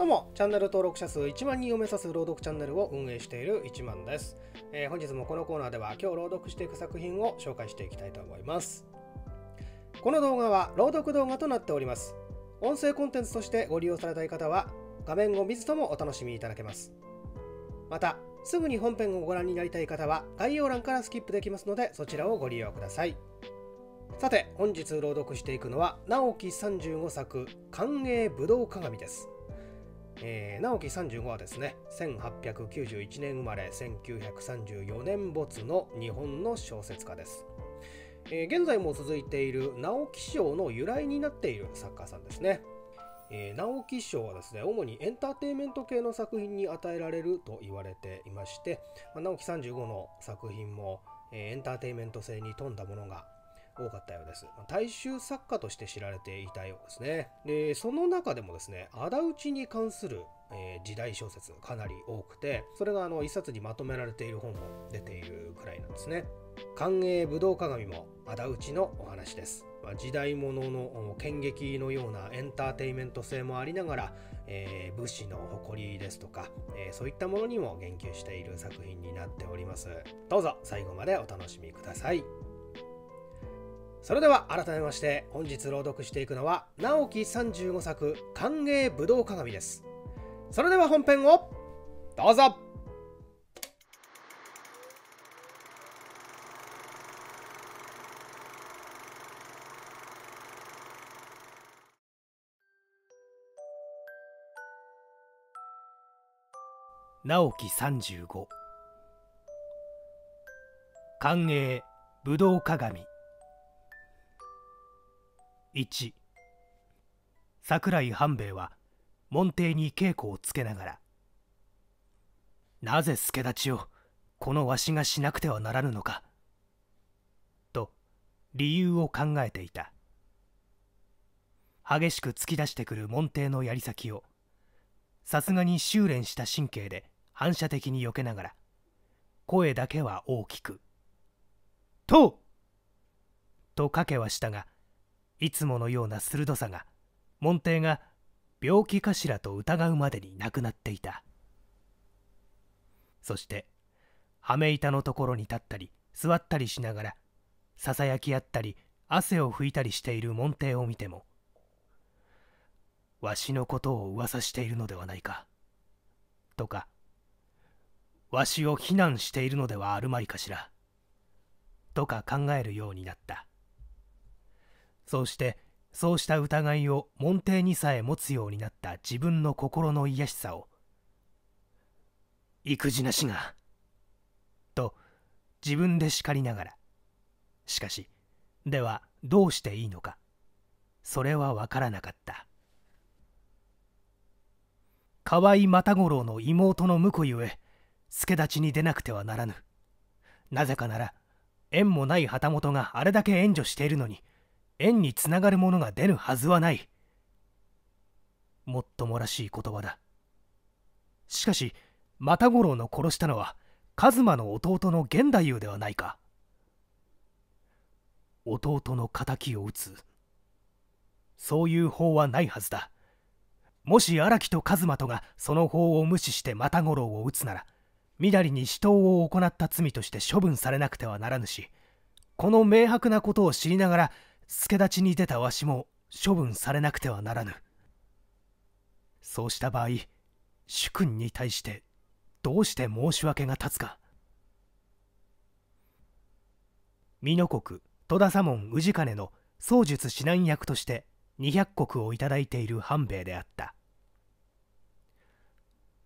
どうも、チャンネル登録者数1万人を目指す朗読チャンネルを運営している1万です。えー、本日もこのコーナーでは今日朗読していく作品を紹介していきたいと思います。この動画は朗読動画となっております。音声コンテンツとしてご利用されたい方は画面を見ずともお楽しみいただけます。また、すぐに本編をご覧になりたい方は概要欄からスキップできますのでそちらをご利用ください。さて、本日朗読していくのは直木35作「寛永武道鏡」です。えー、直樹35はですね1891年生まれ1934年没の日本の小説家です、えー、現在も続いている直木賞の由来になっている作家さんですね、えー、直木賞はですね主にエンターテインメント系の作品に与えられると言われていまして、まあ、直木35の作品も、えー、エンターテインメント性に富んだものが多かったようです。大衆作家として知られていたようですね。で、その中でもですね、仇討ちに関するえー、時代小説かなり多くてそれがあの一冊にまとめられている本も出ているくらいなんですね。寛永武道鏡も仇討ちのお話です、まあ、時代物の剣劇のようなエンターテイメント性もありながら、えー、武士の誇りですとか、えー、そういったものにも言及している作品になっておりますどうぞ最後までお楽しみくださいそれでは改めまして本日朗読していくのは直樹三十五作歓迎武道鏡ですそれでは本編をどうぞ直樹三十五歓迎武道鏡1桜井半兵衛は門弟に稽古をつけながら「なぜ助太刀をこのわしがしなくてはならぬのか」と理由を考えていた激しく突き出してくる門弟の槍先をさすがに修練した神経で反射的に避けながら声だけは大きく「と!」と賭けはしたが「いつものような鋭さが門弟が病気かしらと疑うまでになくなっていたそして羽目板のところに立ったり座ったりしながらささやき合ったり汗を拭いたりしている門弟を見てもわしのことを噂しているのではないかとかわしを非難しているのではあるまいかしらとか考えるようになったそうしてそうした疑いを門弟にさえ持つようになった自分の心の癒しさを育児なしがと自分で叱りながらしかしではどうしていいのかそれは分からなかった河合又五郎の妹の婿ゆえ助太刀に出なくてはならぬなぜかなら縁もない旗本があれだけ援助しているのに円につながるものが出るはずはないもっともらしい言葉だしかし又五郎の殺したのは一馬の弟の源太夫ではないか弟の敵を討つそういう法はないはずだもし荒木と一馬とがその法を無視して又五郎を討つならみだりに死闘を行った罪として処分されなくてはならぬしこの明白なことを知りながら助太刀に出たわしも処分されなくてはならぬそうした場合主君に対してどうして申し訳が立つか美濃国戸田左門氏兼の宗術指南役として200石を頂いている半兵衛であった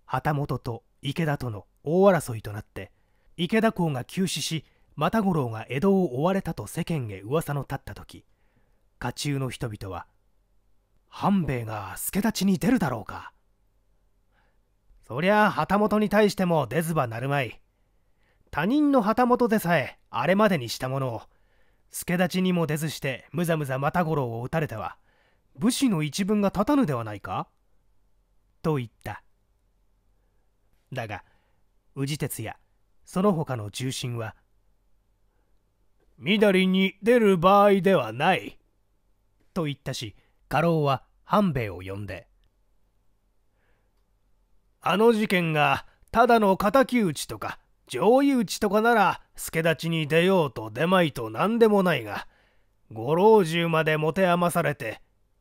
旗本と池田との大争いとなって池田公が急死し又五郎が江戸を追われたと世間へ噂の立った時家中の人々は半兵衛が助太刀に出るだろうかそりゃ旗本に対しても出ずばなるまい他人の旗本でさえあれまでにしたものを助太刀にも出ずしてむざむざ又五郎を討たれては武士の一文が立たぬではないかと言っただが宇治鉄やその他の重臣は「緑に出る場合ではない」と言ったし家老は半兵衛を呼んであの事件がただの敵討ちとか上位討ちとかなら助太刀に出ようと出まいと何でもないがご老中まで持て余されて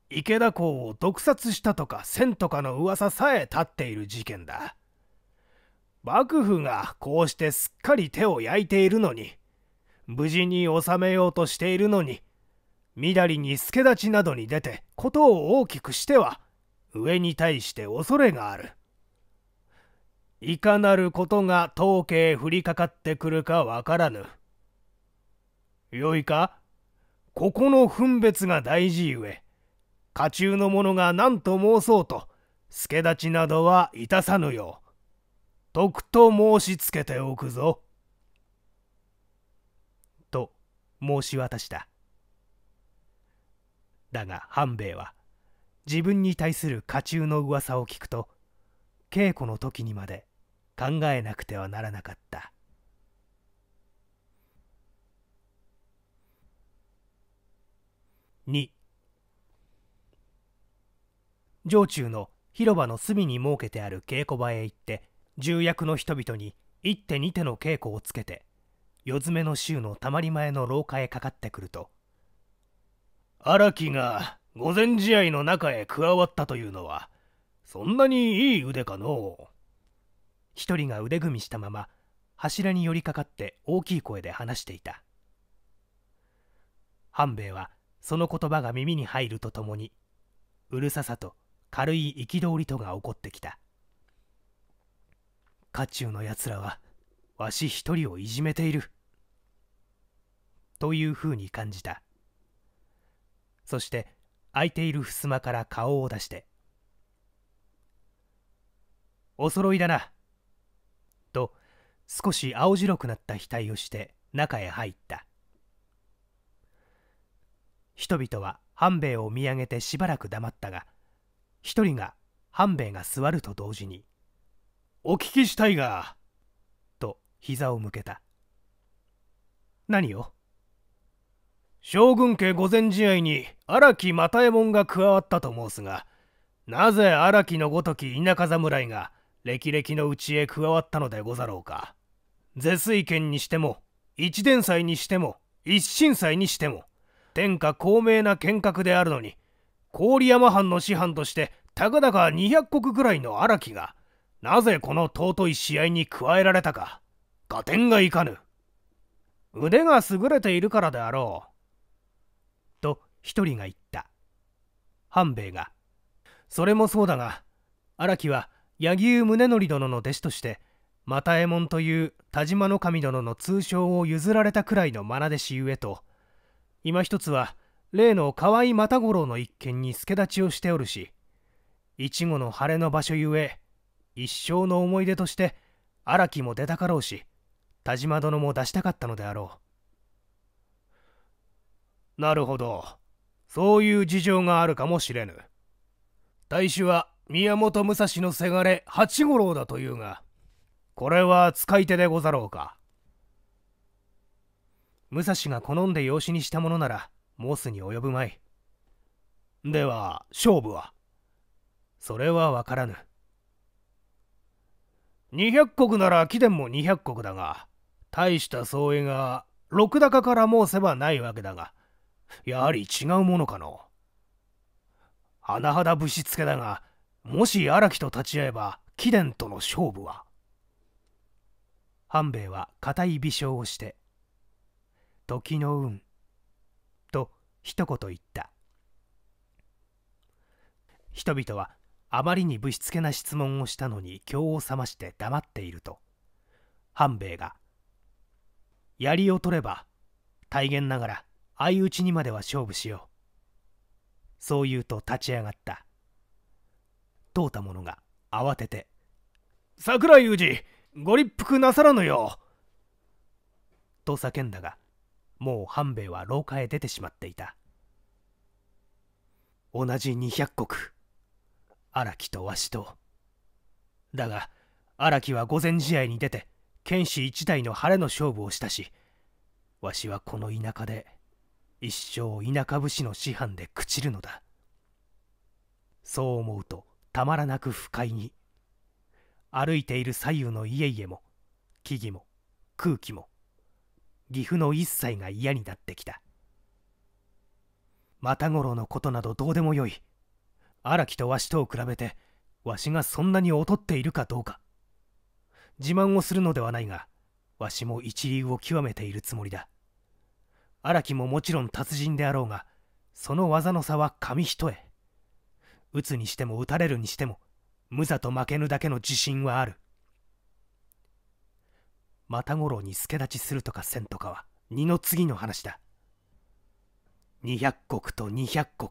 池田公を毒殺したとかせんとかの噂さえ立っている事件だ幕府がこうしてすっかり手を焼いているのに無事に収めようとしているのにみだりに助太刀などに出て事を大きくしては上に対して恐れがあるいかなることが当家へ降りかかってくるかわからぬよいかここの分別が大事ゆえ家中の者が何と申そうと助太刀などはいたさぬよう徳と申しつけておくぞ。と申し渡した。だが半兵衛は自分に対する家中の噂を聞くと稽古の時にまで考えなくてはならなかった二城中の広場の隅に設けてある稽古場へ行って重役の人々に一手二手の稽古をつけて夜詰めの衆のたまり前の廊下へかかってくると荒木が御前試合の中へ加わったというのはそんなにいい腕かのう一人が腕組みしたまま柱に寄りかかって大きい声で話していた半兵衛はその言葉が耳に入るとともにうるささと軽い憤りとが起こってきた家中のやつらはわし一人をいじめているというふうに感じたそして開いている襖から顔を出して「お揃いだな」と少し青白くなった額をして中へ入った人々は半兵衛を見上げてしばらく黙ったが一人が半兵衛が座ると同時に「お聞きしたいが」と膝を向けた何を将軍家御前試合に荒木又右衛門が加わったと申すがなぜ荒木のごとき田舎侍が歴々のうちへ加わったのでござろうか是水県にしても一伝祭にしても一心祭にしても天下孔明な剣閣であるのに郡山藩の師範としてたかだか200石ぐらいの荒木がなぜこの尊い試合に加えられたか合点がいかぬ腕が優れているからであろう一人が言った半兵衛がそれもそうだが荒木は柳生宗則殿の弟子として又右衛門という田島の神殿の通称を譲られたくらいの愛弟子ゆえと今一つは例の河合又五郎の一件に助太刀をしておるし一後の晴れの場所ゆえ一生の思い出として荒木も出たかろうし田島殿も出したかったのであろうなるほどそういう事情があるかもしれぬ。大使は宮本武蔵のせがれ八五郎だというが、これは使い手でござろうか。武蔵が好んで養子にしたものなら、モスに及ぶまい。では、勝負はそれはわからぬ。200石なら貴殿も200石だが、大した相違が、六高から申せばないわけだが、やはり違うものかの甚だぶしつけだがもし荒木と立ち会えば貴殿との勝負は半兵衛は固い微笑をして「時の運」と一言言った人々はあまりにぶしつけな質問をしたのに経を覚まして黙っていると半兵衛が「槍を取れば大言ながら相打ちにまでは勝負しよう。そう言うと立ち上がった。通った者が慌てて、桜井裕二、ご立腹なさらぬよと叫んだが、もう半兵衛は廊下へ出てしまっていた。同じ二百石。荒木とわしと。だが、荒木は午前試合に出て、剣士一代の晴れの勝負をしたし、わしはこの田舎で。一生田舎武士の師範で朽ちるのだそう思うとたまらなく不快に歩いている左右の家々も木々も空気も岐阜の一切が嫌になってきた又五郎のことなどどうでもよい荒木とわしとを比べてわしがそんなに劣っているかどうか自慢をするのではないがわしも一流を極めているつもりだ荒木ももちろん達人であろうがその技の差は紙一重打つにしても打たれるにしても無ざと負けぬだけの自信はあるまた五郎に助立ちするとかせんとかは二の次の話だ200国と200国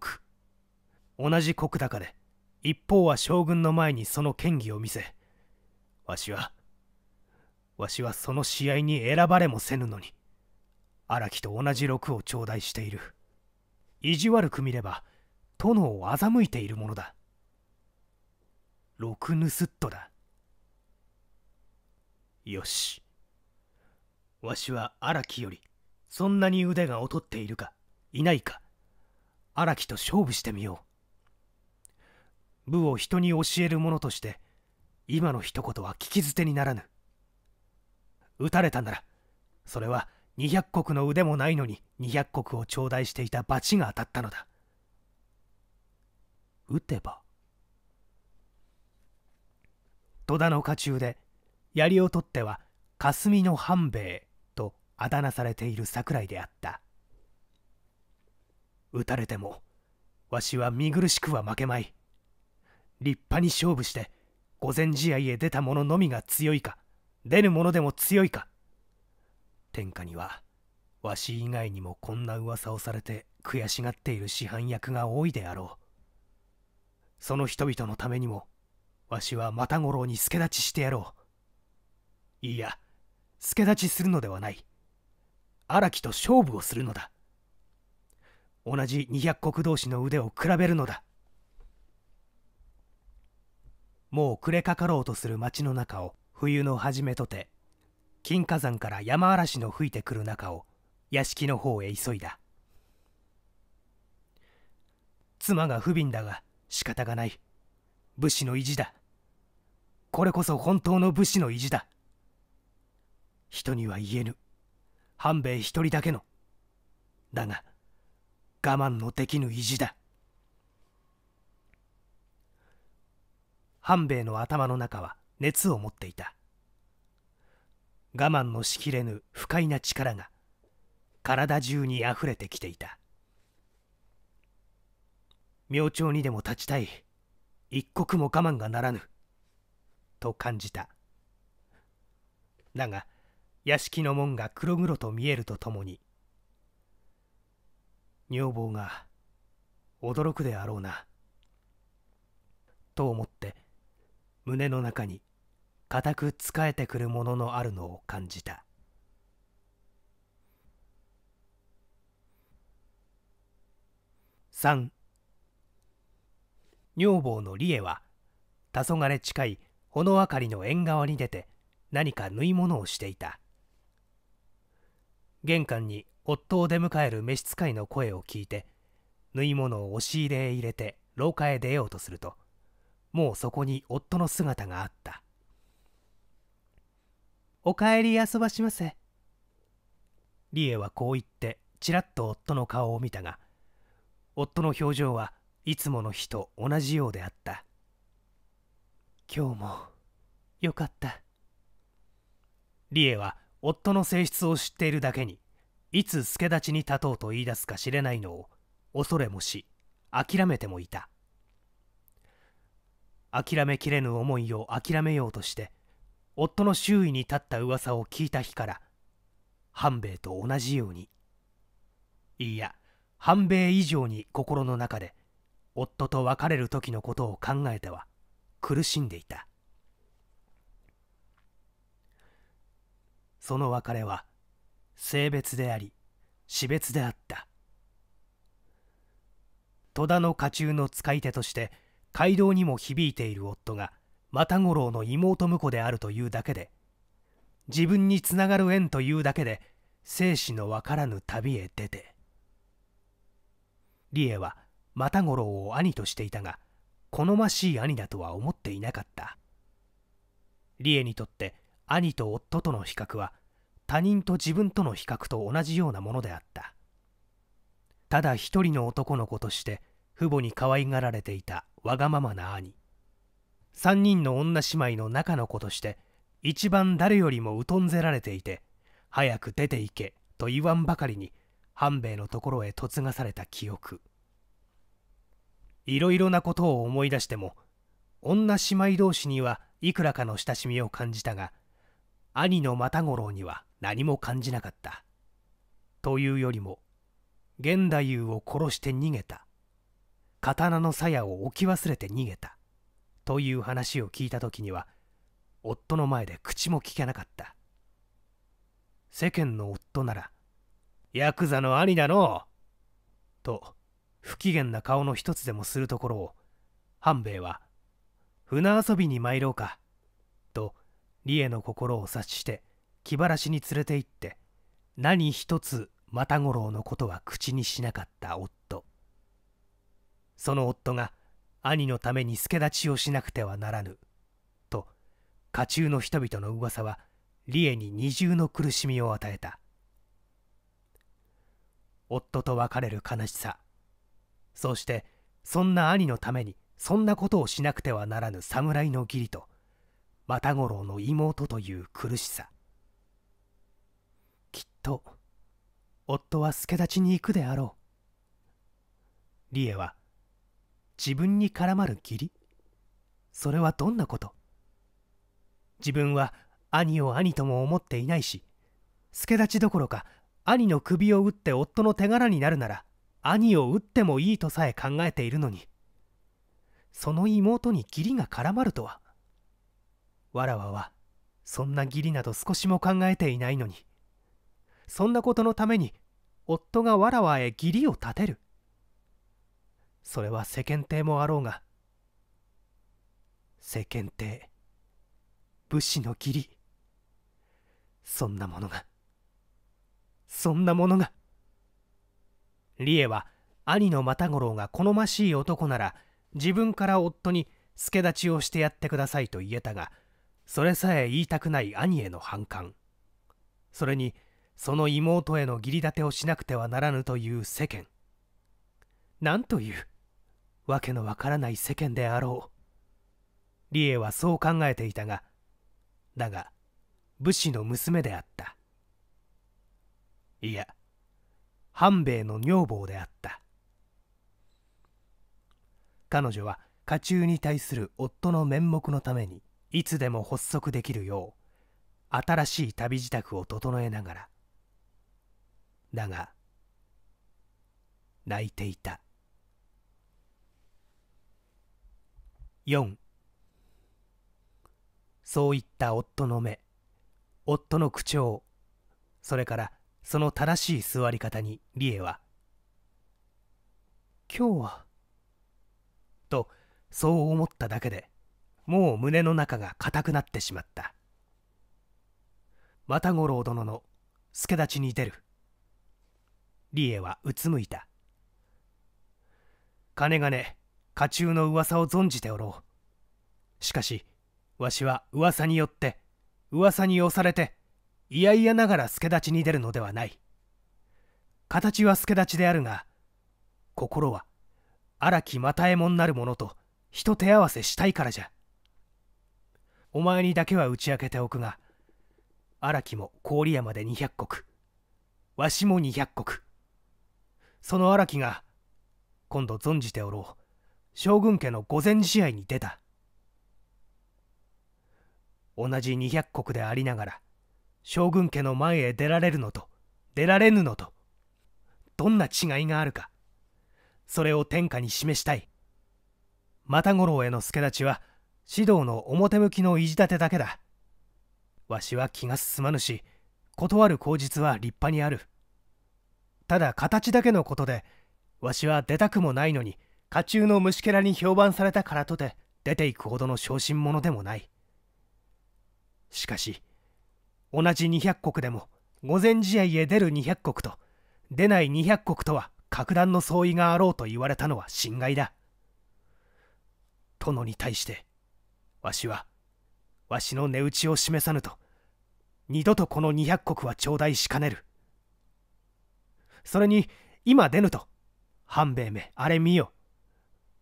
同じ国高で一方は将軍の前にその権威を見せわしはわしはその試合に選ばれもせぬのに荒木と同じ6を頂戴している意地悪く見れば殿を欺いているものだ6ヌスットだよしわしは荒木よりそんなに腕が劣っているかいないか荒木と勝負してみよう部を人に教える者として今の一言は聞き捨てにならぬ打たれたならそれは「200石の腕もないのに200石を頂戴していた罰が当たったのだ打てば戸田の家中で槍を取っては霞の半兵衛とあだ名されている桜井であった打たれてもわしは見苦しくは負けまい立派に勝負して御前試合へ出た者のみが強いか出ぬ者でも強いか天下にはわし以外にもこんな噂をされて悔しがっている市販役が多いであろうその人々のためにもわしは又五郎に助立ちしてやろういや助立ちするのではない荒木と勝負をするのだ同じ二百石同士の腕を比べるのだもう暮れかかろうとする町の中を冬の初めとて金火山から山嵐の吹いてくる中を屋敷の方へ急いだ妻が不憫だが仕方がない武士の意地だこれこそ本当の武士の意地だ人には言えぬ半兵衛一人だけのだが我慢のできぬ意地だ半兵衛の頭の中は熱を持っていた我慢のしきれぬ不快な力が体中にあふれてきていた明朝にでも立ちたい一刻も我慢がならぬと感じただが屋敷の門が黒々と見えるとともに女房が驚くであろうなと思って胸の中に固く仕えてくるもののあるのを感じた3女房の理恵は黄昏近い炎あ明かりの縁側に出て何か縫い物をしていた玄関に夫を出迎える召使いの声を聞いて縫い物を押し入れへ入れて廊下へ出ようとするともうそこに夫の姿があったお帰り遊ばしませ理恵はこう言ってちらっと夫の顔を見たが夫の表情はいつもの日と同じようであった今日もよかった理恵は夫の性質を知っているだけにいつ助太刀に立とうと言い出すか知れないのを恐れもし諦めてもいた諦めきれぬ思いを諦めようとして夫の周囲に立った噂を聞いた日から半兵衛と同じようにいや半兵衛以上に心の中で夫と別れる時のことを考えては苦しんでいたその別れは性別であり死別であった戸田の家中の使い手として街道にも響いている夫が又五郎の妹婿であるというだけで自分につながる縁というだけで生死のわからぬ旅へ出て理恵は又五郎を兄としていたが好ましい兄だとは思っていなかった理恵にとって兄と夫との比較は他人と自分との比較と同じようなものであったただ一人の男の子として父母に可愛がられていたわがままな兄3人の女姉妹の中の子として一番誰よりも疎んぜられていて早く出て行けと言わんばかりに半兵衛のところへ嫁がされた記憶いろいろなことを思い出しても女姉妹同士にはいくらかの親しみを感じたが兄の又五郎には何も感じなかったというよりも源太夫を殺して逃げた刀の鞘を置き忘れて逃げたという話を聞いた時には夫の前で口も聞けなかった世間の夫ならヤクザの兄だのと不機嫌な顔の一つでもするところを半兵衛は「船遊びに参ろうか」と理恵の心を察して気晴らしに連れて行って何一つ又五郎のことは口にしなかった夫その夫が兄のために助立ちをしなくてはならぬと家中の人々の噂は理恵に二重の苦しみを与えた夫と別れる悲しさそうしてそんな兄のためにそんなことをしなくてはならぬ侍の義理と又五郎の妹という苦しさきっと夫は助立ちに行くであろう理恵は自分に絡まる義理それはどんなこと自分は兄を兄とも思っていないし助太刀どころか兄の首を打って夫の手柄になるなら兄を打ってもいいとさえ考えているのにその妹に義理が絡まるとはわらわはそんな義理など少しも考えていないのにそんなことのために夫がわらわへ義理を立てるそれは世間体もあろうが世間体武士の義理そんなものがそんなものが理恵は兄の又五郎が好ましい男なら自分から夫に助太刀をしてやってくださいと言えたがそれさえ言いたくない兄への反感それにその妹への義理立てをしなくてはならぬという世間なんというわけのわからない世間であろう理恵はそう考えていたがだが武士の娘であったいや半兵衛の女房であった彼女は家中に対する夫の面目のためにいつでも発足できるよう新しい旅支度を整えながらだが泣いていた。4そういった夫の目夫の口調それからその正しい座り方に理恵は「今日は」とそう思っただけでもう胸の中が硬くなってしまった又五郎殿の助太刀に出る理恵はうつむいた「金がね家中の噂を存じておろうしかしわしは噂によって噂に押されて嫌々ながら助立ちに出るのではない形は助立ちであるが心は荒木又右衛門なる者と人手合わせしたいからじゃお前にだけは打ち明けておくが荒木も郡山で200石わしも200石その荒木が今度存じておろう将軍家の御前試合に出た同じ200国でありながら将軍家の前へ出られるのと出られぬのとどんな違いがあるかそれを天下に示したい又五郎への助太刀は指導の表向きの意地立てだけだわしは気が進まぬし断る口実は立派にあるただ形だけのことでわしは出たくもないのに家中の虫けらに評判されたからとて出ていくほどの小心者でもないしかし同じ200国でも御前試合へ出る200国と出ない200国とは格段の相違があろうと言われたのは心外だ殿に対してわしはわしの値打ちを示さぬと二度とこの200国は頂戴しかねるそれに今出ぬと半兵衛めあれ見よ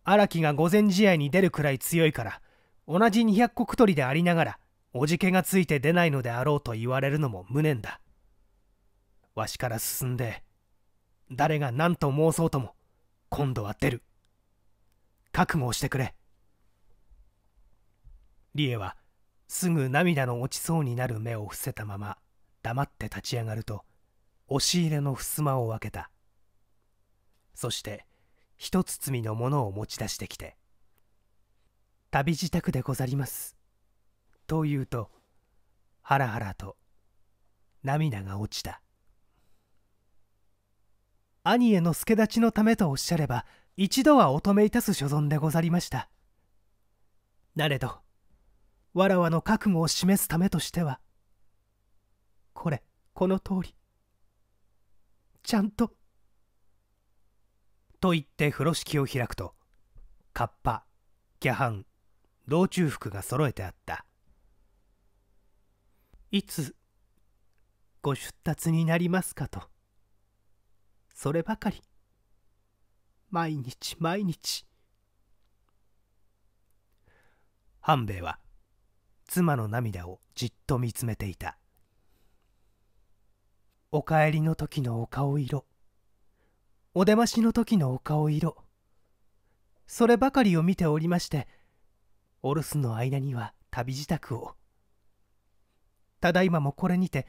荒木が御前試合に出るくらい強いから同じ200国取りでありながらおじけがついて出ないのであろうと言われるのも無念だわしから進んで誰が何と申そうとも今度は出る覚悟してくれ理恵はすぐ涙の落ちそうになる目を伏せたまま黙って立ち上がると押し入れの襖を開けたそして一包みのものを持ち出してきて「旅支度でござります」と言うとハラハラと涙が落ちた兄への助立ちのためとおっしゃれば一度はお止めいたす所存でござりましたなれどわらわの覚悟を示すためとしてはこれこの通りちゃんとと言って風呂敷を開くとカッパキャハン道中服が揃えてあったいつご出立になりますかとそればかり毎日毎日半兵衛は妻の涙をじっと見つめていたお帰りの時のお顔色お出ましの時のお顔色そればかりを見ておりましてお留守の間には旅支度をただいまもこれにて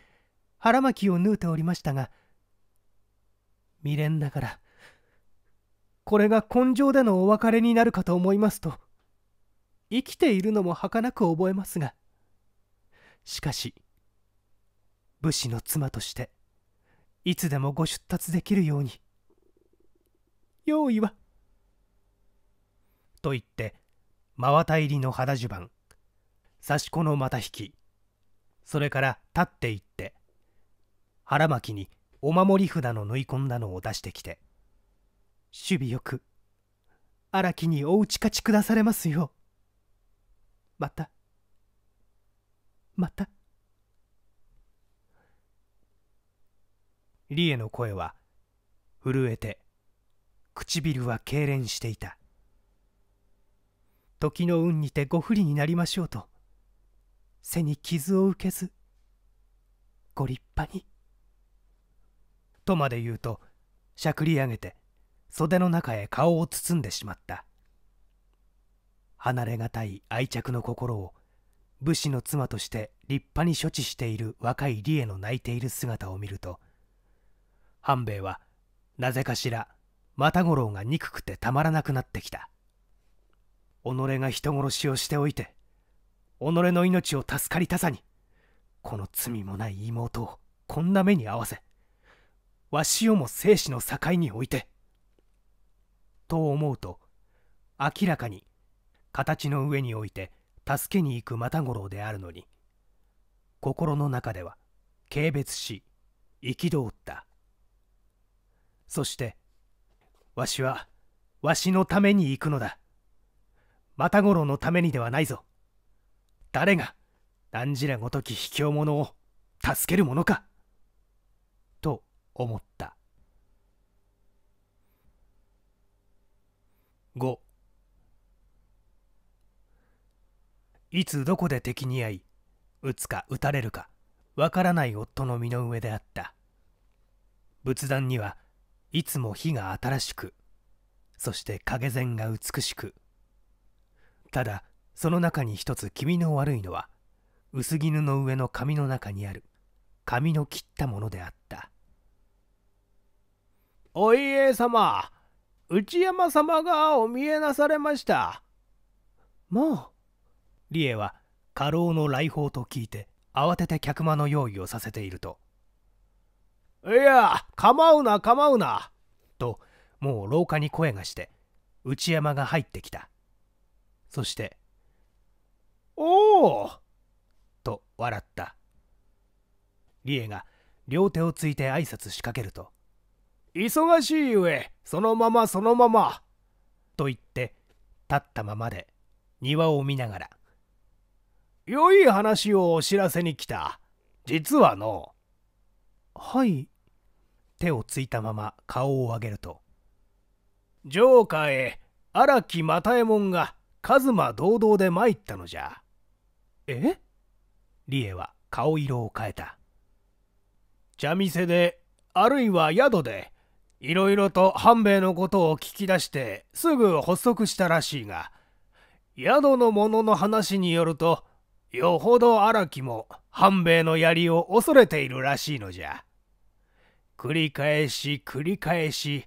腹巻きを縫うておりましたが未練ながらこれが根性でのお別れになるかと思いますと生きているのも儚く覚えますがしかし武士の妻としていつでもご出立できるように用意は。と言って、真綿入りの肌襦袢、刺し子の股引き、それから立っていって、腹巻きにお守り札の縫い込んだのを出してきて、守備よく、荒木にお打ち勝ち下されますよ。また、また。理恵の声は震えて唇は痙攣していた時の運にてご不利になりましょうと背に傷を受けずご立派にとまで言うとしゃくり上げて袖の中へ顔を包んでしまった離れがたい愛着の心を武士の妻として立派に処置している若い理恵の泣いている姿を見ると半兵衛はなぜかしら又五郎が憎くてたまらなくなってきた己が人殺しをしておいて己の命を助かりたさにこの罪もない妹をこんな目に遭わせわしをも生死の境に置いてと思うと明らかに形の上に置いて助けに行く又五郎であるのに心の中では軽蔑し憤ったそしてわしはわしのために行くのだ又五郎のためにではないぞ誰が何じらごとき卑怯者を助けるものかと思った五。いつどこで敵に会い撃つか撃たれるかわからない夫の身の上であった仏壇にはいつも日が新しくそして影前が美しくただその中に一つ気味の悪いのは薄絹の上の髪の中にある髪の切ったものであったお家様内山様がお見えなされましたもう理恵は家老の来訪と聞いて慌てて客間の用意をさせているといや、構うな、構うな。と、もう廊下に声がして、内山が入ってきた。そして、おおと笑った。理恵が両手をついて挨拶しかけると、忙しいゆえ、そのままそのまま。と言って、立ったままで庭を見ながら、良い話をお知らせに来た。実はの。はい。手をついたまま顔を上げると「ジョーカーへ荒木又右衛門が一馬堂々で参ったのじゃ」え理恵は顔色を変えた茶店であるいは宿でいろいろと半兵衛のことを聞き出してすぐ発足したらしいが宿の者の話によるとよほど荒木も半兵衛の槍を恐れているらしいのじゃ。繰り返し繰り返し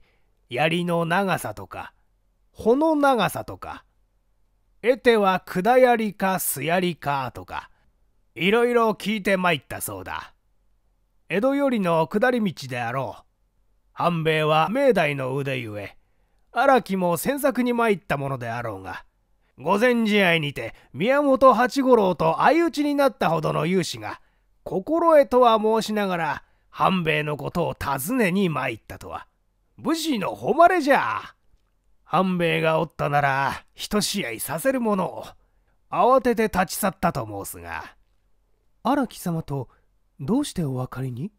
槍の長さとか穂の長さとか得ては下槍か素槍かとかいろいろ聞いてまいったそうだ江戸よりの下り道であろう半兵衛は明代の腕ゆえ荒木も詮索に参ったものであろうが御前試合にて宮本八五郎と相打ちになったほどの勇士が心得とは申しながら半兵衛のことを訪ねに参ったとは武士の誉れじゃ半兵衛がおったなら一試合させるものを慌てて立ち去ったと申すが荒木様とどうしてお分かりに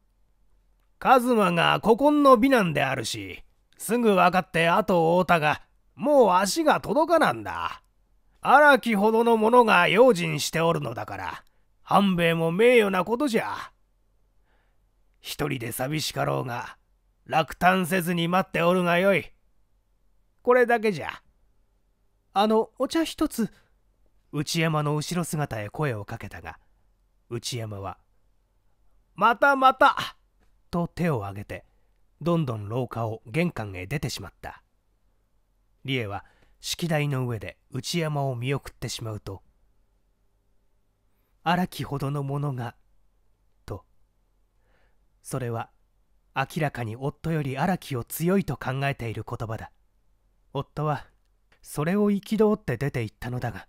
カズマが古今の美男であるしすぐ分かって後を追うたがもう足が届かなんだ荒木ほどの者が用心しておるのだから半兵衛も名誉なことじゃ。一人で寂しかろうが落胆せずに待っておるがよいこれだけじゃあのお茶一つ内山の後ろ姿へ声をかけたが内山は「またまた!」と手を挙げてどんどん廊下を玄関へ出てしまった理恵は式台の上で内山を見送ってしまうと荒木ほどのものがそれは明らかに夫より荒木を強いと考えている言葉だ夫はそれを憤って出て行ったのだが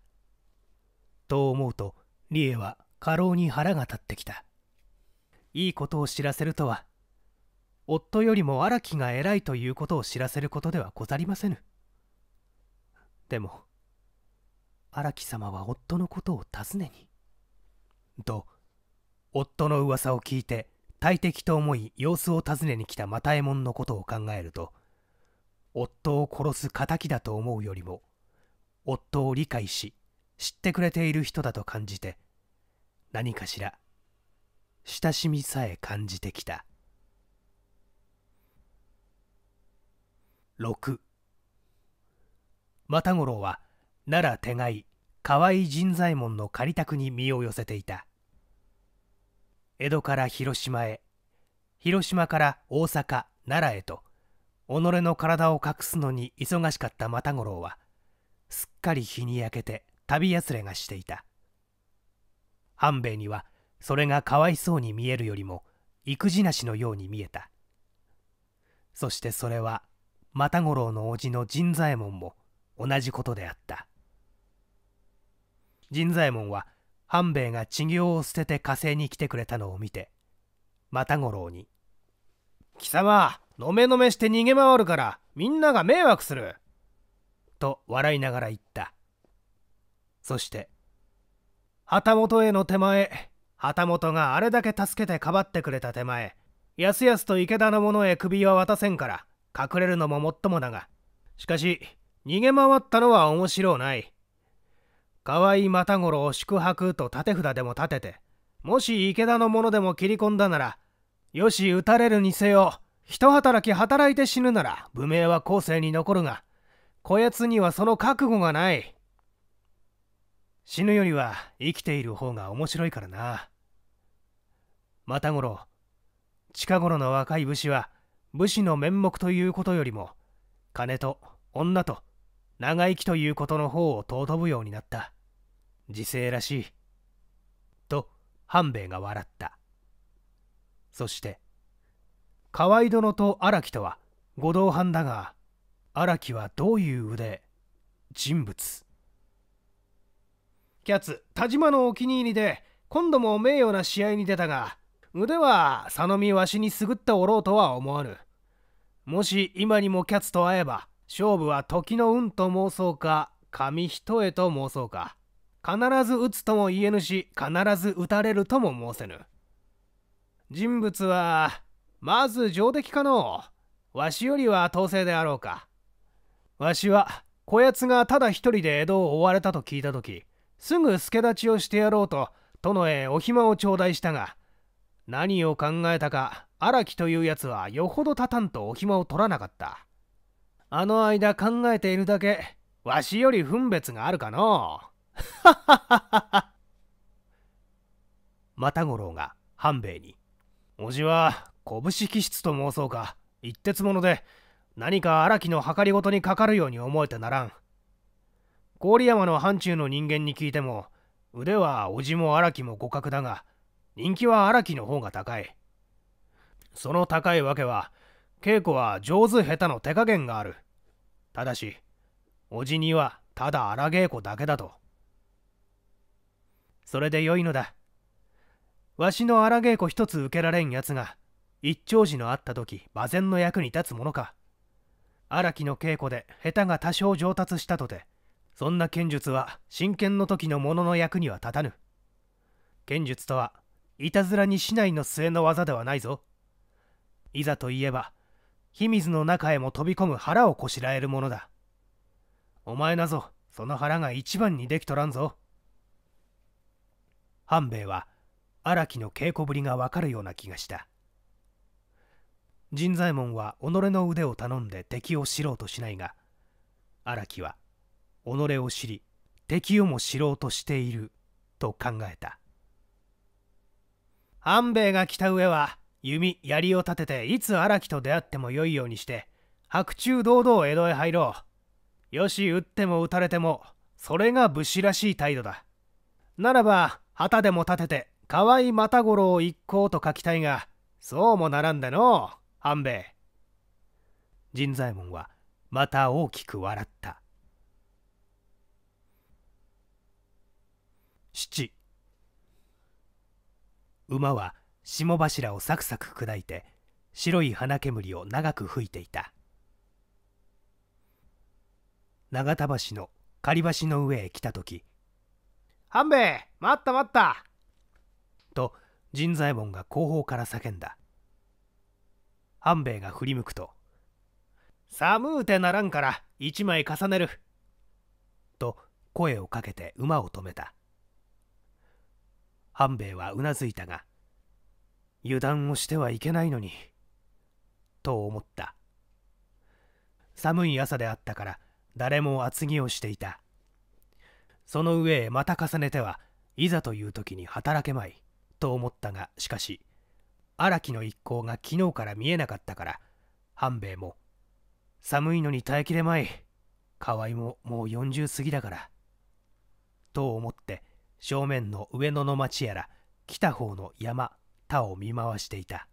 と思うと理恵は過労に腹が立ってきたいいことを知らせるとは夫よりも荒木が偉いということを知らせることではござりませぬでも荒木様は夫のことを尋ねにと夫の噂を聞いて大敵と思い様子を尋ねに来た又右衛門のことを考えると夫を殺す敵だと思うよりも夫を理解し知ってくれている人だと感じて何かしら親しみさえ感じてきた6又五郎は奈良手貝い河合仁左衛門の借り宅に身を寄せていた江戸から広島へ広島から大阪奈良へと己の体を隠すのに忙しかった又五郎はすっかり日に焼けて旅やつれがしていた半兵衛にはそれがかわいそうに見えるよりも育児なしのように見えたそしてそれは又五郎の叔父の陣左衛門も同じことであった陣左衛門は半兵衛が稚魚を捨てて火星に来てくれたのを見て又五郎に「貴様のめのめして逃げ回るからみんなが迷惑する」と笑いながら言ったそして旗本への手前旗本があれだけ助けてかばってくれた手前やすやすと池田の者へ首は渡せんから隠れるのももっともだがしかし逃げ回ったのは面白うない河合又五郎宿泊と盾札でも立てて、もし池田のものでも切り込んだなら、よし撃たれるにせよ、一働き働いて死ぬなら、無名は後世に残るが、こやつにはその覚悟がない。死ぬよりは生きている方が面白いからな。又五郎、近頃の若い武士は、武士の面目ということよりも、金と女と長生きということの方を尊ぶようになった。時勢らしい。と半兵衛が笑った。そして河合殿と荒木とは五道伴だが荒木はどういう腕人物キャツ田島のお気に入りで今度も名誉な試合に出たが腕は佐野見わしにすぐっておろうとは思わぬもし今にもキャツと会えば勝負は時の運と妄想か紙一重と妄想か必ず打つとも言えぬし必ず打たれるとも申せぬ人物はまず上出来かのわしよりは統制であろうかわしはこやつがただ一人で江戸を追われたと聞いた時すぐ助太刀をしてやろうと殿へお暇を頂戴したが何を考えたか荒木というやつはよほど立たんとお暇を取らなかったあの間考えているだけわしより分別があるかの又五郎が半兵衛に「おじは拳気質と申そうか一徹者で何か荒木の計りごとにかかるように思えてならん」郡山の範疇の人間に聞いても腕は叔父も荒木も互角だが人気は荒木の方が高いその高いわけは稽古は上手下手の手加減があるただし叔父にはただ荒稽古だけだとそれでよいのだわしの荒稽古一つ受けられんやつが一丁寺のあった時馬前の役に立つものか荒木の稽古で下手が多少上達したとてそんな剣術は真剣の時のものの役には立たぬ剣術とはいたずらに市内の末の技ではないぞいざといえば秘密の中へも飛び込む腹をこしらえるものだお前なぞその腹が一番にできとらんぞ。半兵衛は荒木の稽古ぶりがわかるような気がした仁左衛門は己の腕を頼んで敵を知ろうとしないが荒木は己を知り敵をも知ろうとしていると考えた半兵衛が来た上は弓槍を立てていつ荒木と出会っても良いようにして白昼堂々江戸へ入ろうよし撃っても撃たれてもそれが武士らしい態度だならば旗でも立てて河合又五郎一行と書きたいがそうもならんでの半兵衛陣左衛門はまた大きく笑った七馬は霜柱をサクサク砕いて白い花煙を長く吹いていた長田橋の狩り橋の上へ来た時半兵衛待った待ったと陣左衛門が後方から叫んだ半兵衛が振り向くと「寒うてならんから一枚重ねる」と声をかけて馬を止めた半兵衛はうなずいたが油断をしてはいけないのにと思った寒い朝であったから誰も厚着をしていたその上へまた重ねてはいざという時に働けまいと思ったがしかし荒木の一行が昨日から見えなかったから半兵衛も「寒いのに耐えきれまい河合ももう40過ぎだから」と思って正面の上野の町やら来た方の山田を見回していた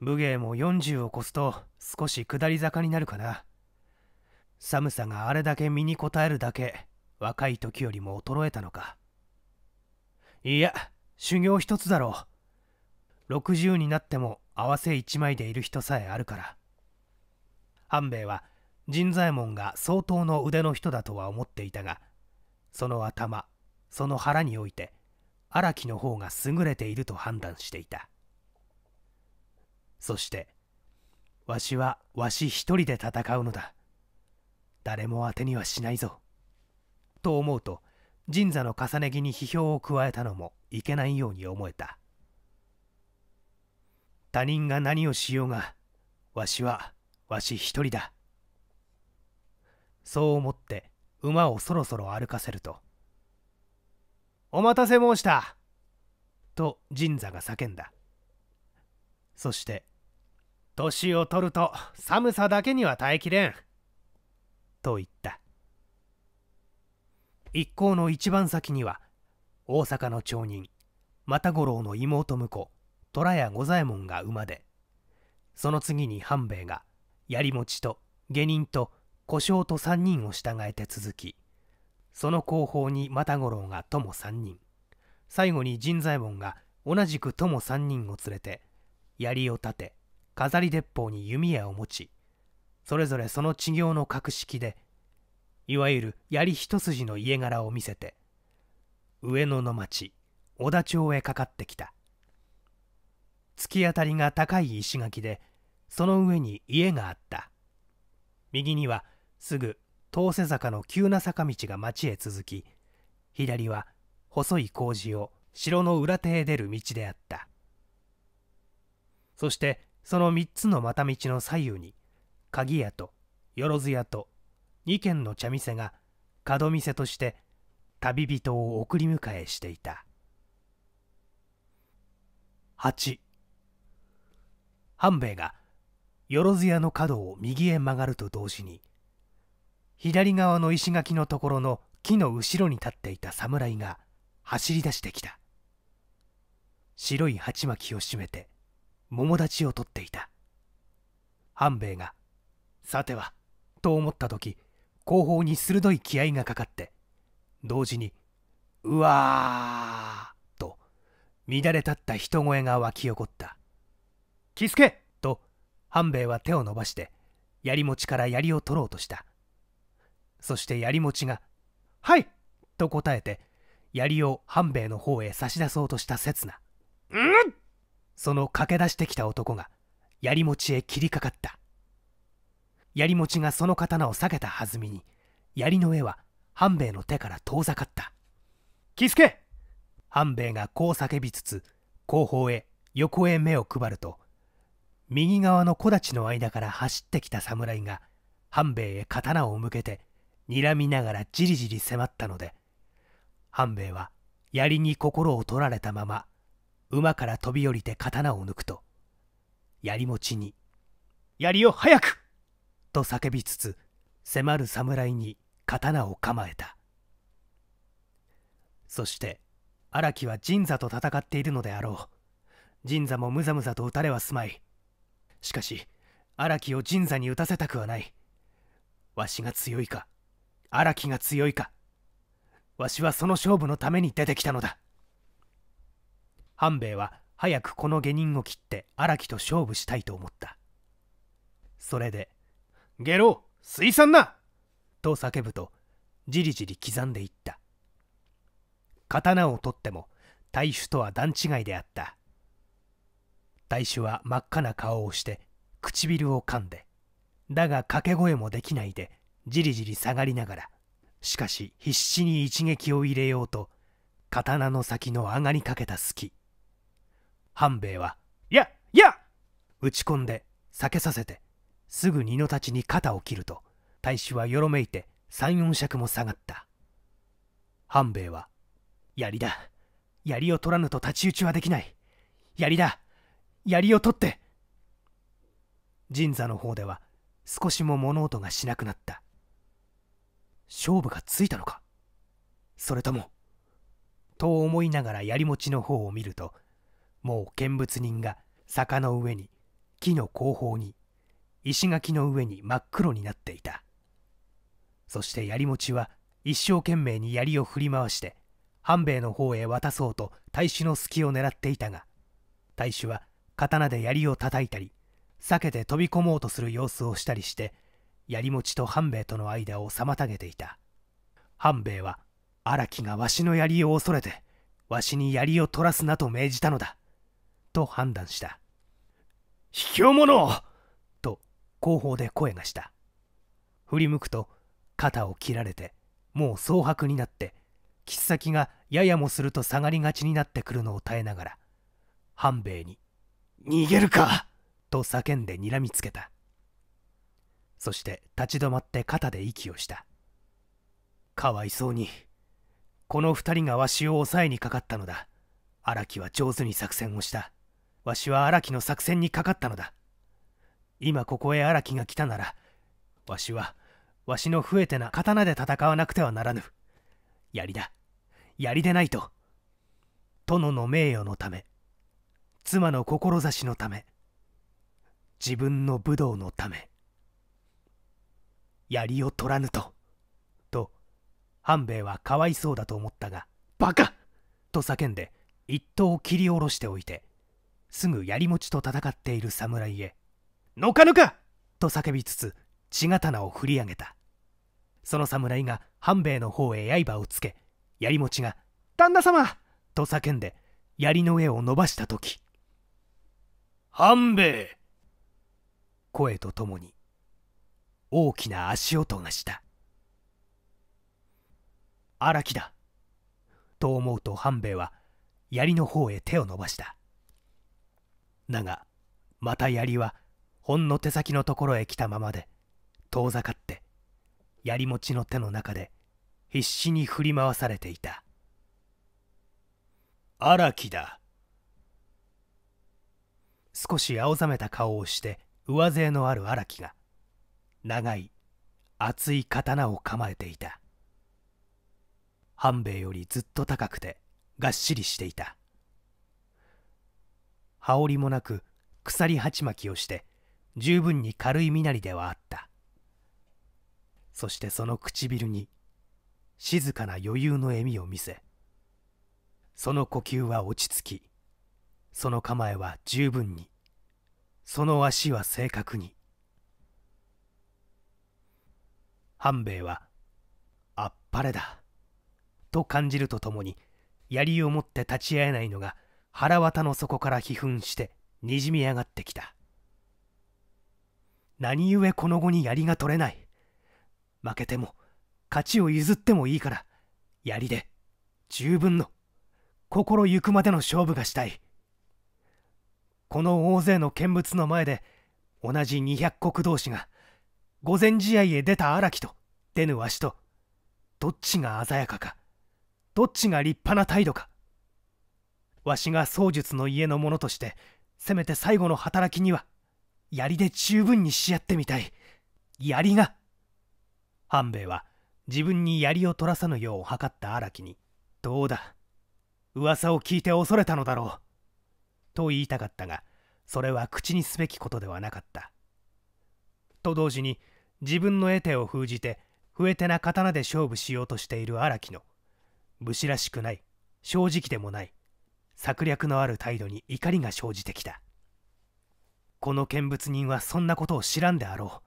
武芸も40を越すと少し下り坂になるかな寒さがあれだけ身に応えるだけ若い時よりも衰えたのかいや修行一つだろう60になっても合わせ一枚でいる人さえあるから半兵衛は仁左衛門が相当の腕の人だとは思っていたがその頭その腹において荒木の方が優れていると判断していたそしてわしはわし一人で戦うのだ誰も当てにはしないぞ。と思うと神座の重ね着に批評を加えたのもいけないように思えた他人が何をしようがわしはわし一人だそう思って馬をそろそろ歩かせると「お待たせ申した!」と神座が叫んだそして「年を取ると寒さだけには耐えきれんと言った一行の一番先には大阪の町人又五郎の妹婿虎屋五左衛門が馬でその次に半兵衛が槍持ちと下人と小姓と3人を従えて続きその後方に又五郎が友3人最後に神左衛門が同じく友3人を連れて槍を立て飾り鉄砲に弓矢を持ちそれぞれその稚業の格式でいわゆる槍一筋の家柄を見せて上野の町小田町へかかってきた突き当たりが高い石垣でその上に家があった右にはすぐ遠瀬坂の急な坂道が町へ続き左は細い工事を城の裏手へ出る道であったそしてその3つの股道の左右に鍵屋とよろず屋と2軒の茶店が角店として旅人を送り迎えしていた8半兵衛がよろず屋の角を右へ曲がると同時に左側の石垣のところの木の後ろに立っていた侍が走り出してきた白い鉢巻きを締めて桃立ちを取っていた半兵衛がさてはと思った時後方に鋭い気合がかかって同時に「うわー!」と乱れ立った人声が湧き起こった「気付け!」と半兵衛は手を伸ばして槍持ちから槍を取ろうとしたそして槍持ちが「はい!」と答えて槍を半兵衛の方へ差し出そうとした刹那、うん、その駆け出してきた男が槍持ちへ切りかかった槍持ちがその刀を下げたはずみに槍の絵は半兵衛の手から遠ざかった気付け半兵衛がこう叫びつつ後方へ横へ目を配ると右側の木立の間から走ってきた侍が半兵衛へ刀を向けて睨みながらじりじり迫ったので半兵衛は槍に心を取られたまま馬から飛び降りて刀を抜くと槍持ちに「槍を早く!」と叫びつつ迫る侍に刀を構えたそして荒木は神座と戦っているのであろう神座もむざむざと打たれはすまいしかし荒木を神座に打たせたくはないわしが強いか荒木が強いかわしはその勝負のために出てきたのだ半兵衛は早くこの下人を切って荒木と勝負したいと思ったそれでゲロ水産な!」と叫ぶとじりじり刻んでいった刀を取っても大衆とは段違いであった大衆は真っ赤な顔をして唇を噛んでだが掛け声もできないでじりじり下がりながらしかし必死に一撃を入れようと刀の先の上がりかけた隙半兵衛は「やや!」打ち込んで避けさせてすぐ二の太刀に肩を切ると大使はよろめいて三四尺も下がった半兵衛は「槍だ槍を取らぬと太刀打ちはできない槍だ槍を取って!」神座の方では少しも物音がしなくなった勝負がついたのかそれともと思いながら槍持ちの方を見るともう見物人が坂の上に木の後方に石垣の上に真っ黒になっていたそして槍持ちは一生懸命に槍を振り回して半兵衛の方へ渡そうと大使の隙を狙っていたが大使は刀で槍を叩いたり避けて飛び込もうとする様子をしたりして槍持ちと半兵衛との間を妨げていた半兵衛は荒木がわしの槍を恐れてわしに槍を取らすなと命じたのだと判断した卑怯者後方で声がした振り向くと肩を切られてもう蒼白になって切っ先がややもすると下がりがちになってくるのを耐えながら半兵衛に「逃げるか!」と叫んで睨みつけたそして立ち止まって肩で息をしたかわいそうにこの2人がわしを抑えにかかったのだ荒木は上手に作戦をしたわしは荒木の作戦にかかったのだ今ここへ荒木が来たならわしはわしの増えてな刀で戦わなくてはならぬ槍だ槍でないと殿の名誉のため妻の志のため自分の武道のため槍を取らぬとと半兵衛はかわいそうだと思ったが「バカ!」と叫んで一刀を切り下ろしておいてすぐ槍持ちと戦っている侍へのかぬかと叫びつつ血刀を振り上げたその侍が半兵衛の方へ刃をつけ槍持ちが「旦那様!」と叫んで槍の上を伸ばした時半兵衛声とともに大きな足音がした荒木だと思うと半兵衛は槍の方へ手を伸ばしただがまた槍はほんの手先のところへ来たままで遠ざかって槍持ちの手の中で必死に振り回されていた荒木だ少し青ざめた顔をして上背のある荒木が長い厚い刀を構えていた半兵衛よりずっと高くてがっしりしていた羽織もなく鎖鉢巻きをして十分に軽い身なりではあったそしてその唇に静かな余裕の笑みを見せその呼吸は落ち着きその構えは十分にその足は正確に半兵衛は「あっぱれだ」と感じるとともに槍を持って立ち会えないのが腹綿の底から悲憤してにじみ上がってきた何故この後に槍が取れない負けても勝ちを譲ってもいいから槍で十分の心ゆくまでの勝負がしたいこの大勢の見物の前で同じ二百石同士が御前試合へ出た荒木と出ぬわしとどっちが鮮やかかどっちが立派な態度かわしが槍術の家の者としてせめて最後の働きには槍で十分にし合ってみたい槍が半兵衛は自分に槍を取らさぬよう図った荒木にどうだ噂を聞いて恐れたのだろうと言いたかったがそれは口にすべきことではなかったと同時に自分の得手を封じて増え手な刀で勝負しようとしている荒木の武士らしくない正直でもない策略のある態度に怒りが生じてきたこの見物人はそんなことを知らんであろ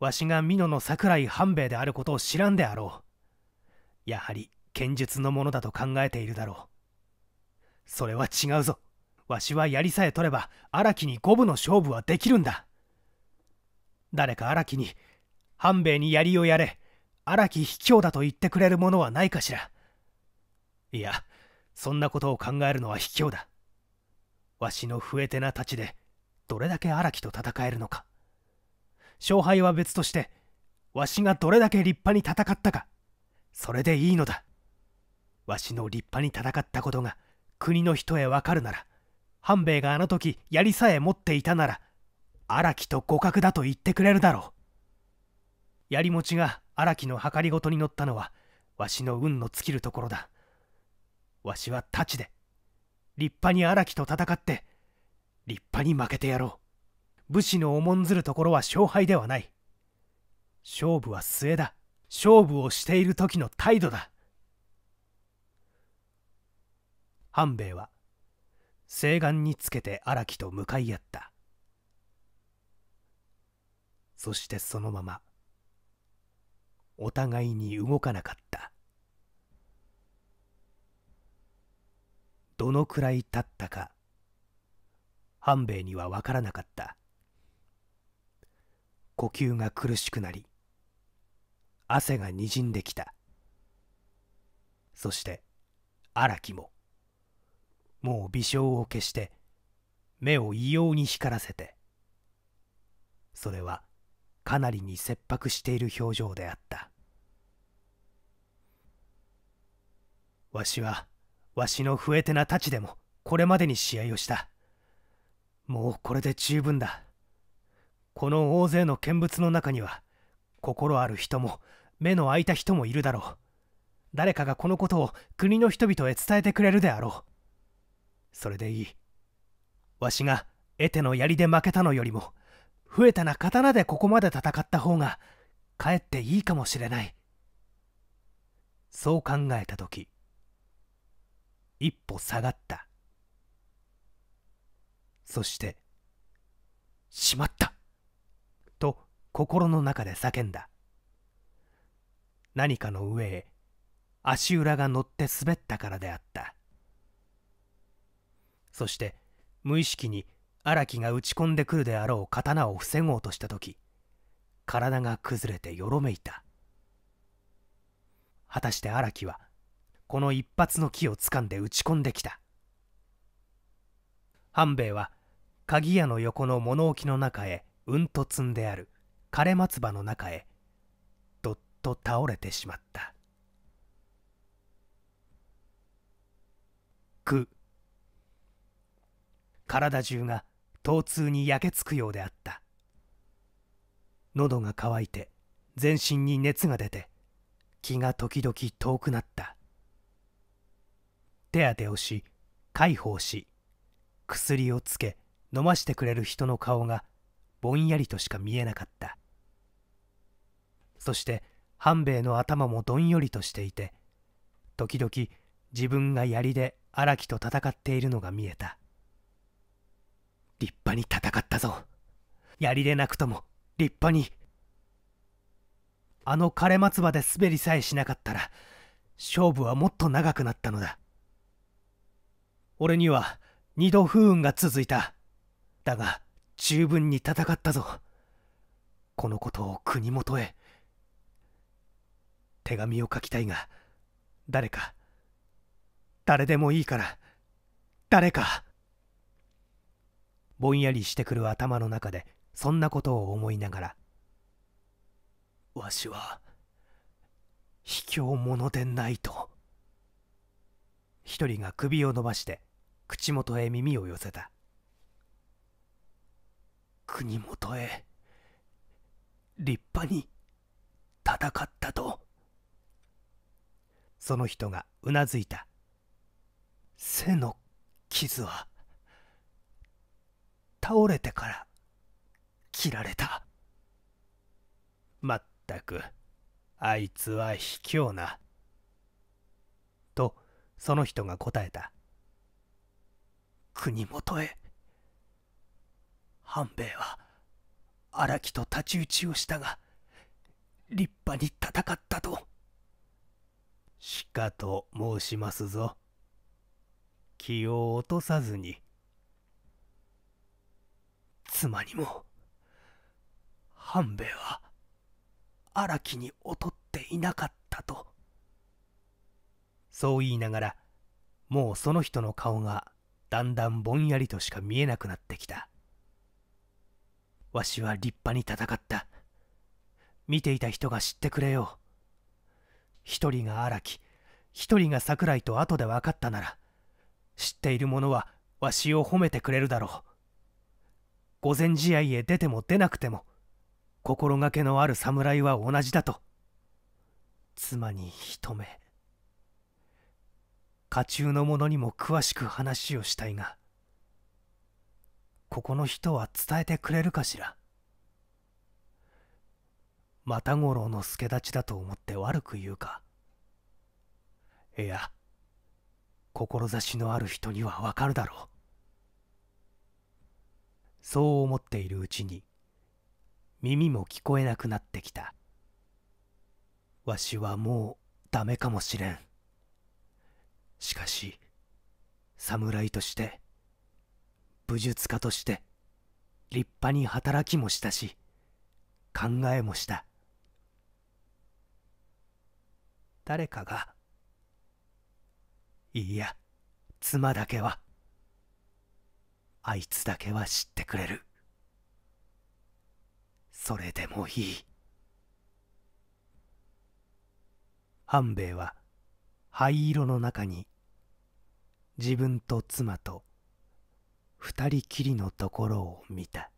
うわしが美濃の桜井半兵衛であることを知らんであろうやはり剣術のものだと考えているだろうそれは違うぞわしは槍さえ取れば荒木に五分の勝負はできるんだ誰か荒木に半兵衛に槍をやれ荒木卑怯だと言ってくれるものはないかしらいやそんなことを考えるのは卑怯だわしの笛手な太刀でどれだけ荒木と戦えるのか勝敗は別としてわしがどれだけ立派に戦ったかそれでいいのだわしの立派に戦ったことが国の人へわかるなら半兵衛があの時槍さえ持っていたなら荒木と互角だと言ってくれるだろう槍持ちが荒木の計りごとに乗ったのはわしの運の尽きるところだわしは太刀で立派に荒木と戦って立派に負けてやろう武士の重んずるところは勝敗ではない勝負は末だ勝負をしている時の態度だ半兵衛は西岸につけて荒木と向かい合ったそしてそのままお互いに動かなかったどのくらい経ったか半兵衛には分からなかった呼吸が苦しくなり汗がにじんできたそして荒木ももう微笑を消して目を異様に光らせてそれはかなりに切迫している表情であったわしはわしの笛手な太刀でもこれまでに試合をしたもうこれで十分だこの大勢の見物の中には心ある人も目の開いた人もいるだろう誰かがこのことを国の人々へ伝えてくれるであろうそれでいいわしが得ての槍で負けたのよりも増えたな刀でここまで戦った方がかえっていいかもしれないそう考えた時一歩下がったそして「しまった!」と心の中で叫んだ何かの上へ足裏が乗って滑ったからであったそして無意識に荒木が打ち込んでくるであろう刀を防ごうとした時体が崩れてよろめいた果たして荒木はこの一発の木を掴んで打ち込んできた半兵衛は鍵屋の横の物置の中へうんと積んである枯れ松葉の中へどっと倒れてしまったく体中が疼痛に焼けつくようであった喉が渇いて全身に熱が出て気が時々遠くなった手当てをし介抱し薬をつけ飲ましてくれる人の顔がぼんやりとしか見えなかったそして半兵衛の頭もどんよりとしていて時々自分が槍で荒木と戦っているのが見えた立派に戦ったぞ槍でなくとも立派にあの枯れ松葉で滑りさえしなかったら勝負はもっと長くなったのだ俺には二度不運が続いただが十分に戦ったぞこのことを国元へ手紙を書きたいが誰か誰でもいいから誰かぼんやりしてくる頭の中でそんなことを思いながらわしは卑怯者でないと一人が首を伸ばして口元へ耳を寄せた国元へ立派に戦ったとその人がうなずいた背の傷は倒れてから切られたまったくあいつは卑怯なとその人が答えた国元へ半兵衛は荒木と太刀打ちをしたが立派に戦ったとしかと申しますぞ気を落とさずに妻にも半兵衛は荒木に劣っていなかったとそう言いながらもうその人の顔がだんだんぼんやりとしか見えなくなってきたわしは立派に戦った見ていた人が知ってくれよ一人が荒木一人が桜井と後で分かったなら知っている者はわしを褒めてくれるだろう御前試合へ出ても出なくても心がけのある侍は同じだと妻に一目家中の者にも詳しく話をしたいがここの人は伝えてくれるかしら又五郎の助立ちだと思って悪く言うかいや志のある人にはわかるだろうそう思っているうちに耳も聞こえなくなってきたわしはもうダメかもしれんしかし侍として武術家として立派に働きもしたし考えもした誰かがいや妻だけはあいつだけは知ってくれるそれでもいい半兵衛は灰色の中に自分と妻と二人きりのところを見た